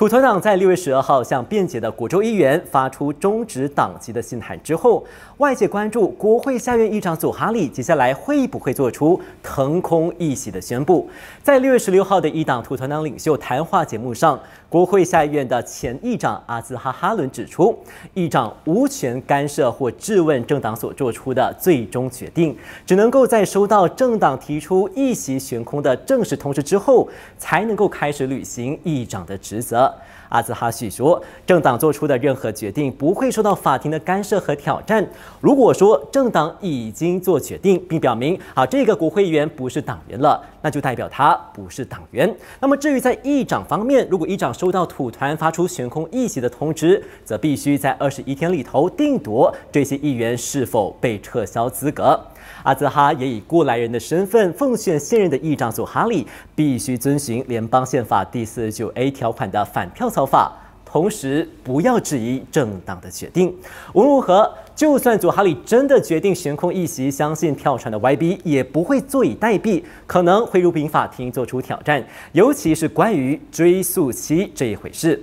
土团党在六月十二号向便解的国州议员发出终止党籍的信函之后，外界关注国会下院议长祖哈里接下来会不会做出腾空议席的宣布。在六月十六号的一党土团党领袖谈话节目上，国会下议院的前议长阿兹哈哈伦指出，议长无权干涉或质问政党所做出的最终决定，只能够在收到政党提出议席悬空的正式通知之后，才能够开始履行议长的职责。阿兹哈许说，政党做出的任何决定不会受到法庭的干涉和挑战。如果说政党已经做决定，并表明啊这个国会议员不是党员了，那就代表他不是党员。那么至于在议长方面，如果议长收到土团发出悬空议席的通知，则必须在二十一天里头定夺这些议员是否被撤销资格。阿兹哈也以过来人的身份奉劝现任的议长祖哈里必须遵循联邦宪法第四十九 A 条款的反票操法，同时不要质疑政党的决定。无论如何，就算祖哈里真的决定悬空议席，相信跳船的 YB 也不会坐以待毙，可能会入禀法庭做出挑战，尤其是关于追溯期这一回事。